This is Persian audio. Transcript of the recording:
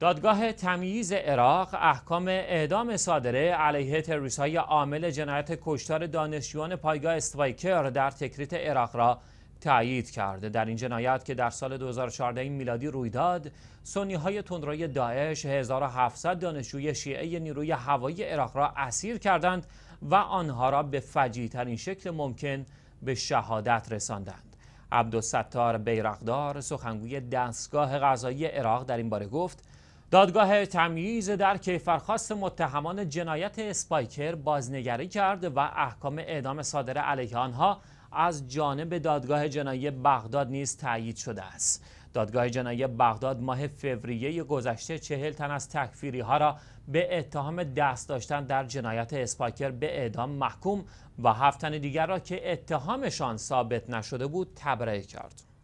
دادگاه تمییز عراق احکام اعدام صادره علیه تروریست های عامل جنایت کشتار دانشجویان پایگاه استوایکر در تکریت عراق را تایید کرده در این جنایت که در سال 2014 میلادی روی داد سنی های تندروی داعش 1700 دانشجوی شیعه نیروی هوایی عراق را اسیر کردند و آنها را به فجیع ترین شکل ممکن به شهادت رساندند عبدالستار بیرقدار سخنگوی دستگاه غذایی عراق در این باره گفت دادگاه تمییز در کیفرخواست متهمان جنایت اسپایکر بازنگری کرد و احکام اعدام صادر علیه آنها از جانب دادگاه جنایی بغداد نیز تایید شده است. دادگاه جنایی بغداد ماه فوریه گذشته چهل تن از تکفیری ها را به اتهام دست داشتن در جنایت اسپایکر به اعدام محکوم و هفت تن دیگر را که اتهامشان ثابت نشده بود تبرئه کرد.